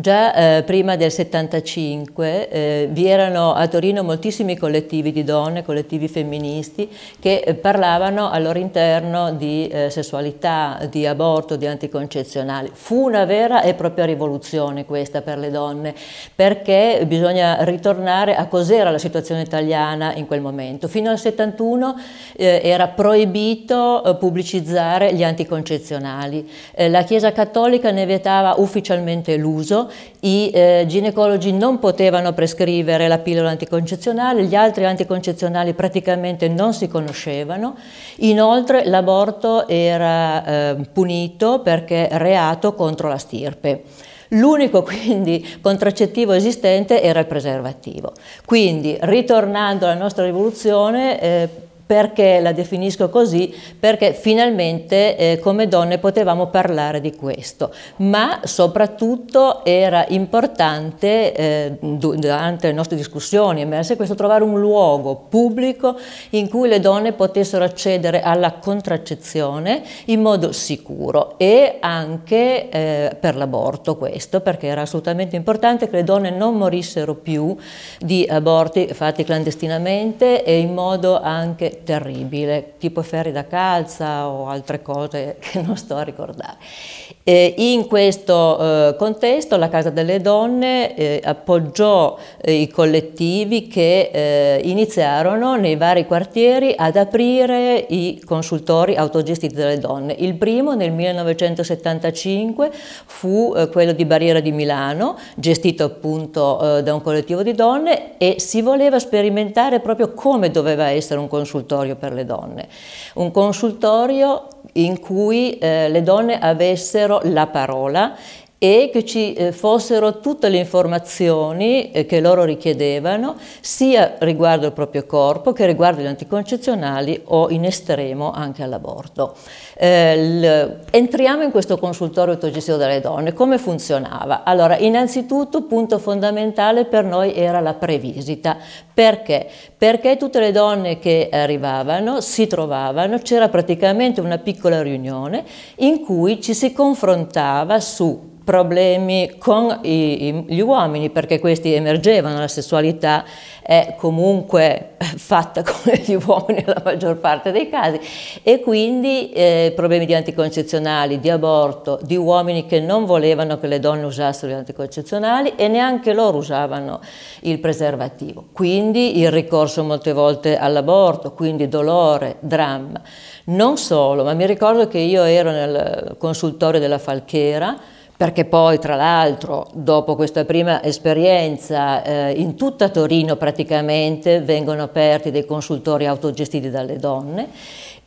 Già eh, prima del 75 eh, vi erano a Torino moltissimi collettivi di donne, collettivi femministi, che eh, parlavano al loro interno di eh, sessualità, di aborto, di anticoncezionali. Fu una vera e propria rivoluzione questa per le donne, perché bisogna ritornare a cos'era la situazione italiana in quel momento. Fino al 71 eh, era proibito eh, pubblicizzare gli anticoncezionali. la Chiesa Cattolica ne vietava ufficialmente l'uso, i eh, ginecologi non potevano prescrivere la pillola anticoncezionale, gli altri anticoncezionali praticamente non si conoscevano, inoltre l'aborto era eh, punito perché reato contro la stirpe. L'unico quindi contraccettivo esistente era il preservativo. Quindi, ritornando alla nostra rivoluzione, eh, perché la definisco così? Perché finalmente eh, come donne potevamo parlare di questo, ma soprattutto era importante eh, durante le nostre discussioni emerse questo trovare un luogo pubblico in cui le donne potessero accedere alla contraccezione in modo sicuro e anche eh, per l'aborto questo perché era assolutamente importante che le donne non morissero più di aborti fatti clandestinamente e in modo anche terribile, tipo ferri da calza o altre cose che non sto a ricordare. Eh, in questo eh, contesto la Casa delle Donne eh, appoggiò eh, i collettivi che eh, iniziarono nei vari quartieri ad aprire i consultori autogestiti dalle donne. Il primo nel 1975 fu eh, quello di Barriera di Milano, gestito appunto da un collettivo di donne e si voleva sperimentare proprio come doveva essere un consultorio per le donne. Un consultorio in cui eh, le donne avessero la parola e che ci eh, fossero tutte le informazioni eh, che loro richiedevano, sia riguardo il proprio corpo che riguardo gli anticoncezionali o in estremo anche all'aborto. Eh, entriamo in questo consultorio autogestivo delle donne, come funzionava? Allora, innanzitutto punto fondamentale per noi era la previsita. Perché? Perché tutte le donne che arrivavano si trovavano, c'era praticamente una piccola riunione in cui ci si confrontava su problemi con i, gli uomini perché questi emergevano, la sessualità è comunque fatta con gli uomini nella maggior parte dei casi e quindi eh, problemi di anticoncezionali, di aborto, di uomini che non volevano che le donne usassero gli anticoncezionali e neanche loro usavano il preservativo, quindi il ricorso molte volte all'aborto, quindi dolore, dramma. Non solo, ma mi ricordo che io ero nel consultorio della Falchera, perché poi tra l'altro dopo questa prima esperienza eh, in tutta Torino praticamente vengono aperti dei consultori autogestiti dalle donne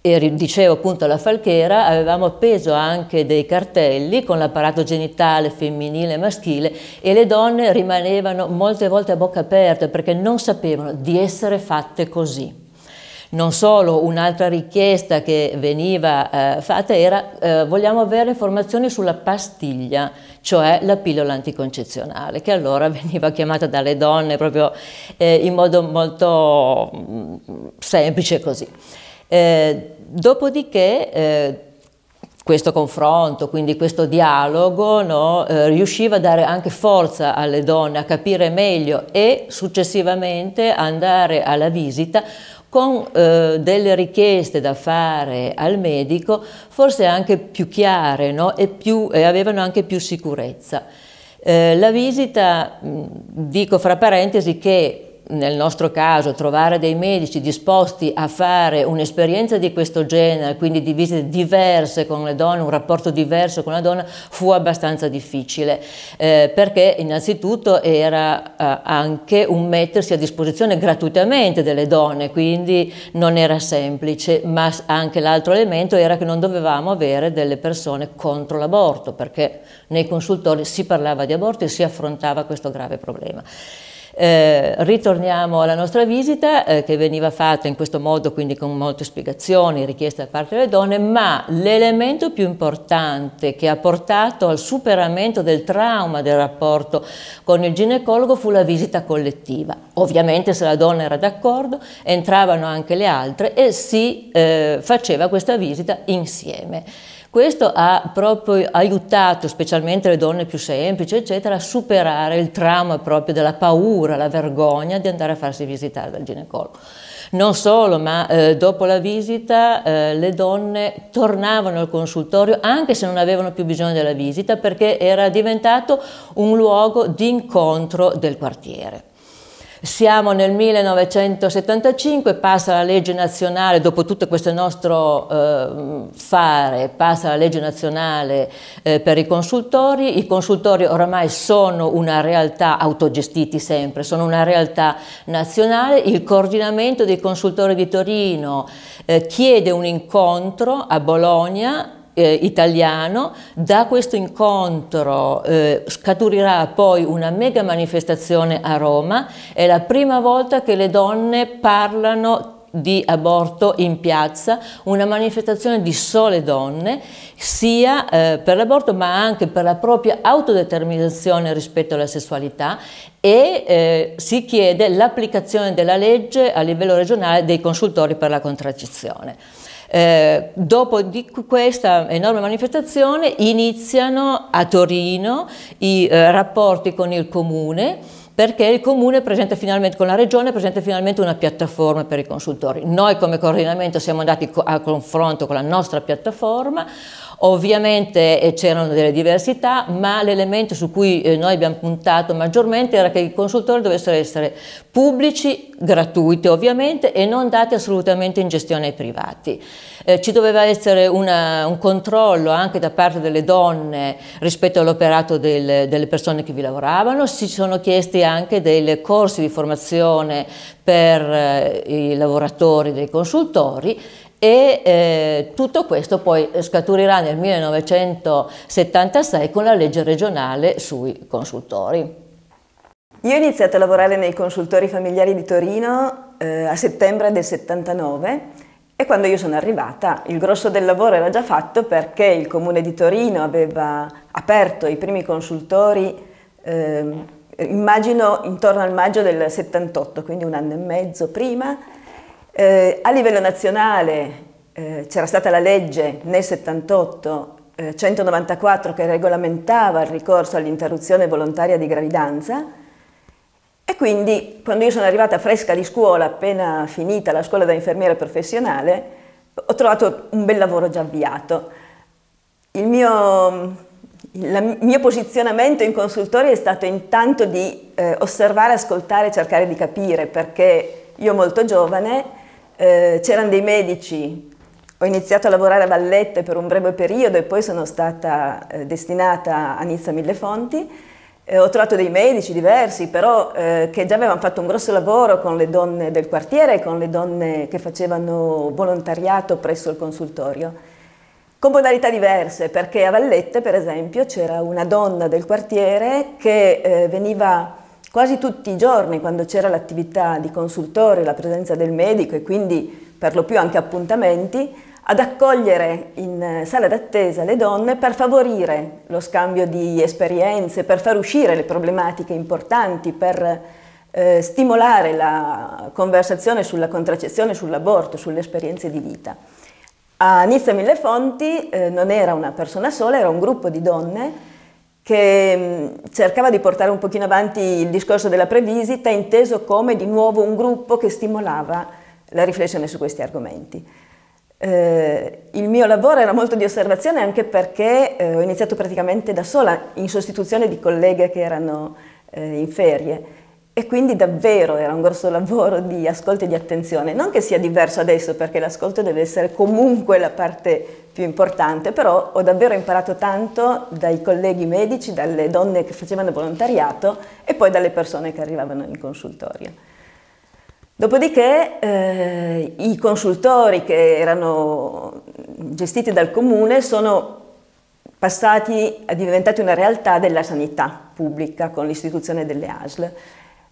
e dicevo appunto alla Falchera avevamo appeso anche dei cartelli con l'apparato genitale femminile e maschile e le donne rimanevano molte volte a bocca aperta perché non sapevano di essere fatte così. Non solo, un'altra richiesta che veniva eh, fatta era eh, vogliamo avere informazioni sulla pastiglia, cioè la pillola anticoncezionale, che allora veniva chiamata dalle donne proprio eh, in modo molto mh, mm, semplice così. Eh, dopodiché eh, questo confronto, quindi questo dialogo, no, eh, riusciva a dare anche forza alle donne a capire meglio e successivamente andare alla visita con eh, delle richieste da fare al medico forse anche più chiare no? e, più, e avevano anche più sicurezza. Eh, la visita, dico fra parentesi che nel nostro caso trovare dei medici disposti a fare un'esperienza di questo genere, quindi di visite diverse con le donne, un rapporto diverso con la donna, fu abbastanza difficile, eh, perché innanzitutto era eh, anche un mettersi a disposizione gratuitamente delle donne, quindi non era semplice, ma anche l'altro elemento era che non dovevamo avere delle persone contro l'aborto, perché nei consultori si parlava di aborto e si affrontava questo grave problema. Eh, ritorniamo alla nostra visita eh, che veniva fatta in questo modo, quindi con molte spiegazioni richieste da parte delle donne, ma l'elemento più importante che ha portato al superamento del trauma del rapporto con il ginecologo fu la visita collettiva. Ovviamente se la donna era d'accordo entravano anche le altre e si eh, faceva questa visita insieme. Questo ha proprio aiutato, specialmente le donne più semplici, eccetera, a superare il trauma proprio della paura, la vergogna di andare a farsi visitare dal ginecologo. Non solo, ma eh, dopo la visita eh, le donne tornavano al consultorio anche se non avevano più bisogno della visita perché era diventato un luogo di incontro del quartiere. Siamo nel 1975, passa la legge nazionale, dopo tutto questo nostro eh, fare, passa la legge nazionale eh, per i consultori. I consultori oramai sono una realtà autogestiti sempre, sono una realtà nazionale. Il coordinamento dei consultori di Torino eh, chiede un incontro a Bologna eh, italiano, da questo incontro eh, scaturirà poi una mega manifestazione a Roma, è la prima volta che le donne parlano di aborto in piazza, una manifestazione di sole donne, sia eh, per l'aborto ma anche per la propria autodeterminazione rispetto alla sessualità e eh, si chiede l'applicazione della legge a livello regionale dei consultori per la contraccezione. Eh, dopo questa enorme manifestazione iniziano a Torino i eh, rapporti con il comune perché il comune presenta finalmente, con la regione presenta finalmente una piattaforma per i consultori. Noi come coordinamento siamo andati a confronto con la nostra piattaforma, Ovviamente eh, c'erano delle diversità, ma l'elemento su cui eh, noi abbiamo puntato maggiormente era che i consultori dovessero essere pubblici, gratuiti ovviamente, e non dati assolutamente in gestione ai privati. Eh, ci doveva essere una, un controllo anche da parte delle donne rispetto all'operato del, delle persone che vi lavoravano, si sono chiesti anche dei corsi di formazione per eh, i lavoratori dei consultori e eh, tutto questo poi scaturirà nel 1976 con la legge regionale sui consultori. Io ho iniziato a lavorare nei consultori familiari di Torino eh, a settembre del 79 e quando io sono arrivata il grosso del lavoro era già fatto perché il comune di Torino aveva aperto i primi consultori eh, immagino intorno al maggio del 78, quindi un anno e mezzo prima eh, a livello nazionale eh, c'era stata la legge nel 78 eh, 194 che regolamentava il ricorso all'interruzione volontaria di gravidanza e quindi quando io sono arrivata fresca di scuola, appena finita la scuola da infermiera professionale, ho trovato un bel lavoro già avviato. Il mio, il mio posizionamento in consultorio è stato intanto di eh, osservare, ascoltare, cercare di capire perché io molto giovane eh, c'erano dei medici, ho iniziato a lavorare a Vallette per un breve periodo e poi sono stata eh, destinata a Nizza Millefonti. Eh, ho trovato dei medici diversi, però eh, che già avevano fatto un grosso lavoro con le donne del quartiere e con le donne che facevano volontariato presso il consultorio con modalità diverse, perché a Vallette, per esempio, c'era una donna del quartiere che eh, veniva quasi tutti i giorni quando c'era l'attività di consultore, la presenza del medico e quindi per lo più anche appuntamenti, ad accogliere in sala d'attesa le donne per favorire lo scambio di esperienze, per far uscire le problematiche importanti, per eh, stimolare la conversazione sulla contraccezione, sull'aborto, sulle esperienze di vita. A Nizza Millefonti eh, non era una persona sola, era un gruppo di donne che mm, cercava di portare un pochino avanti il discorso della previsita, inteso come di nuovo un gruppo che stimolava la riflessione su questi argomenti. Eh, il mio lavoro era molto di osservazione anche perché eh, ho iniziato praticamente da sola, in sostituzione di colleghe che erano eh, in ferie e quindi davvero era un grosso lavoro di ascolto e di attenzione, non che sia diverso adesso perché l'ascolto deve essere comunque la parte più importante, però ho davvero imparato tanto dai colleghi medici, dalle donne che facevano volontariato e poi dalle persone che arrivavano in consultorio. Dopodiché eh, i consultori che erano gestiti dal comune sono passati, a diventare una realtà della sanità pubblica con l'istituzione delle ASL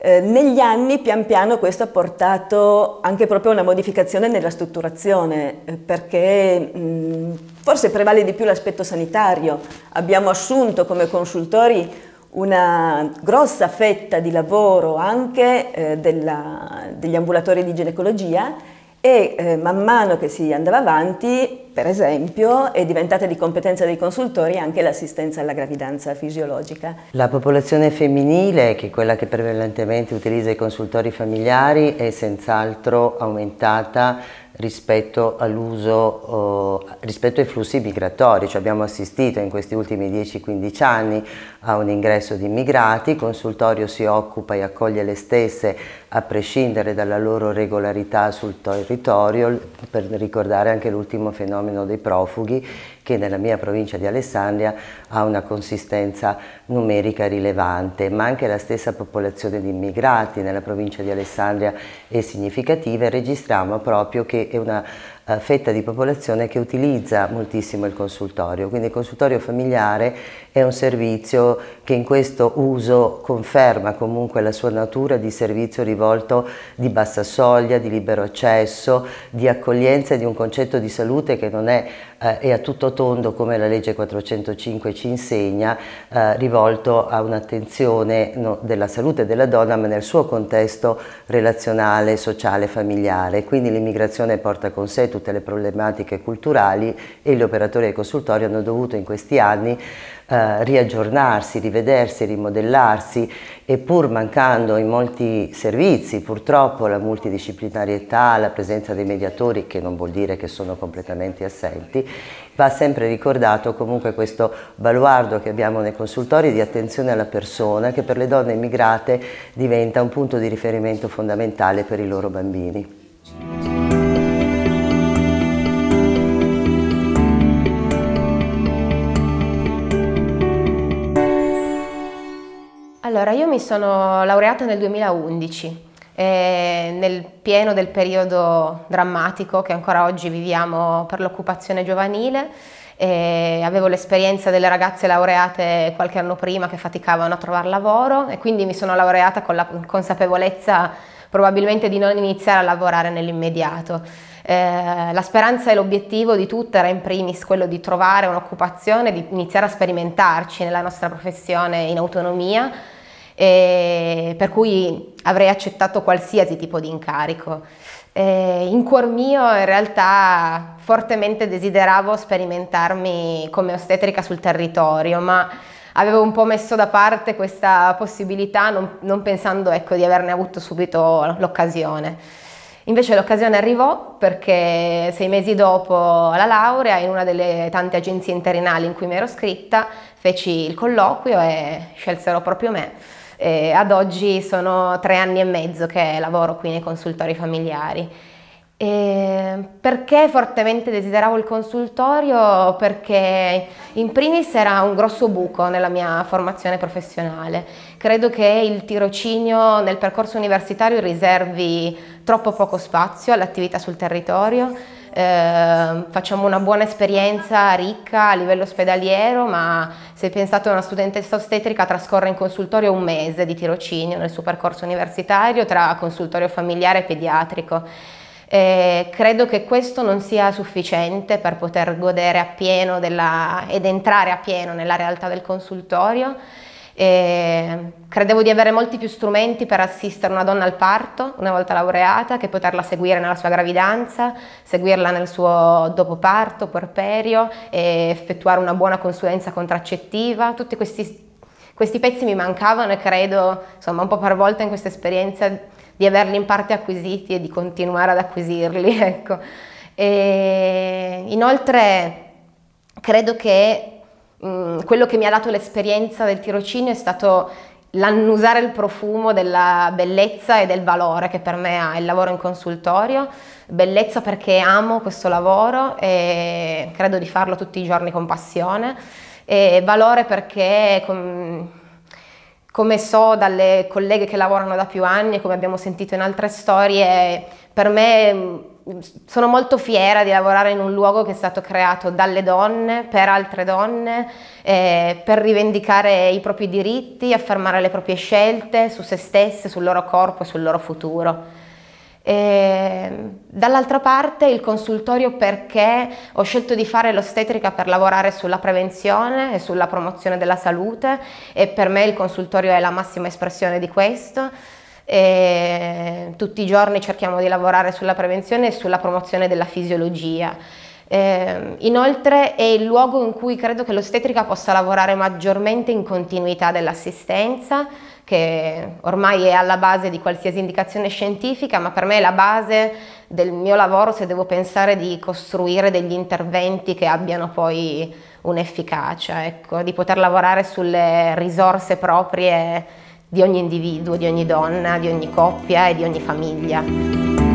eh, negli anni pian piano questo ha portato anche proprio a una modificazione nella strutturazione eh, perché mh, forse prevale di più l'aspetto sanitario. Abbiamo assunto come consultori una grossa fetta di lavoro anche eh, della, degli ambulatori di ginecologia e eh, man mano che si andava avanti, per esempio, è diventata di competenza dei consultori anche l'assistenza alla gravidanza fisiologica. La popolazione femminile, che è quella che prevalentemente utilizza i consultori familiari, è senz'altro aumentata rispetto, all'uso, eh, rispetto ai flussi migratori. Cioè abbiamo assistito in questi ultimi 10-15 anni a un ingresso di immigrati, il consultorio si occupa e accoglie le stesse a prescindere dalla loro regolarità sul territorio, per ricordare anche l'ultimo fenomeno dei profughi che nella mia provincia di Alessandria ha una consistenza numerica rilevante, ma anche la stessa popolazione di immigrati nella provincia di Alessandria è significativa e registriamo proprio che è una eh, fetta di popolazione che utilizza moltissimo il consultorio, quindi il consultorio familiare è un servizio che in questo uso conferma comunque la sua natura di servizio rivolto di bassa soglia, di libero accesso, di accoglienza di un concetto di salute che non è, eh, a tutto tondo come la legge 405 ci insegna, eh, rivolto a un'attenzione no, della salute della donna ma nel suo contesto relazionale, sociale, familiare. Quindi l'immigrazione porta con sé tutte le problematiche culturali e gli operatori del consultorio hanno dovuto in questi anni eh, riaggiornarsi, rivedersi, rimodellarsi e pur mancando in molti servizi purtroppo la multidisciplinarietà, la presenza dei mediatori che non vuol dire che sono completamente assenti, va sempre ricordato comunque questo baluardo che abbiamo nei consultori di attenzione alla persona che per le donne immigrate diventa un punto di riferimento fondamentale per i loro bambini. Allora, io mi sono laureata nel 2011, eh, nel pieno del periodo drammatico che ancora oggi viviamo per l'occupazione giovanile. Eh, avevo l'esperienza delle ragazze laureate qualche anno prima che faticavano a trovare lavoro e quindi mi sono laureata con la consapevolezza probabilmente di non iniziare a lavorare nell'immediato. Eh, la speranza e l'obiettivo di tutte era in primis quello di trovare un'occupazione, di iniziare a sperimentarci nella nostra professione in autonomia eh, per cui avrei accettato qualsiasi tipo di incarico. Eh, in cuor mio in realtà fortemente desideravo sperimentarmi come ostetrica sul territorio, ma avevo un po' messo da parte questa possibilità non, non pensando ecco, di averne avuto subito l'occasione. Invece l'occasione arrivò perché sei mesi dopo la laurea in una delle tante agenzie interinali in cui mi ero scritta feci il colloquio e scelsero proprio me. Eh, ad oggi sono tre anni e mezzo che lavoro qui nei consultori familiari. E perché fortemente desideravo il consultorio? Perché in primis era un grosso buco nella mia formazione professionale. Credo che il tirocinio nel percorso universitario riservi troppo poco spazio all'attività sul territorio. Eh, facciamo una buona esperienza ricca a livello ospedaliero, ma se pensate a una studentessa ostetrica trascorre in consultorio un mese di tirocinio nel suo percorso universitario tra consultorio familiare e pediatrico. Eh, credo che questo non sia sufficiente per poter godere appieno ed entrare appieno nella realtà del consultorio e credevo di avere molti più strumenti per assistere una donna al parto, una volta laureata, che poterla seguire nella sua gravidanza, seguirla nel suo dopoparto, puerperio, effettuare una buona consulenza contraccettiva. Tutti questi, questi pezzi mi mancavano e credo, insomma, un po' per volta in questa esperienza di averli in parte acquisiti e di continuare ad acquisirli. Ecco. E inoltre credo che Mm, quello che mi ha dato l'esperienza del tirocinio è stato l'annusare il profumo della bellezza e del valore che per me ha il lavoro in consultorio, bellezza perché amo questo lavoro e credo di farlo tutti i giorni con passione, e valore perché com come so dalle colleghe che lavorano da più anni e come abbiamo sentito in altre storie, per me mm, sono molto fiera di lavorare in un luogo che è stato creato dalle donne, per altre donne, eh, per rivendicare i propri diritti, affermare le proprie scelte su se stesse, sul loro corpo e sul loro futuro. Dall'altra parte il consultorio perché ho scelto di fare l'ostetrica per lavorare sulla prevenzione e sulla promozione della salute e per me il consultorio è la massima espressione di questo. Eh, tutti i giorni cerchiamo di lavorare sulla prevenzione e sulla promozione della fisiologia. Ehm, inoltre è il luogo in cui credo che l'ostetrica possa lavorare maggiormente in continuità dell'assistenza, che ormai è alla base di qualsiasi indicazione scientifica, ma per me è la base del mio lavoro se devo pensare di costruire degli interventi che abbiano poi un'efficacia, ecco, di poter lavorare sulle risorse proprie di ogni individuo, di ogni donna, di ogni coppia e di ogni famiglia.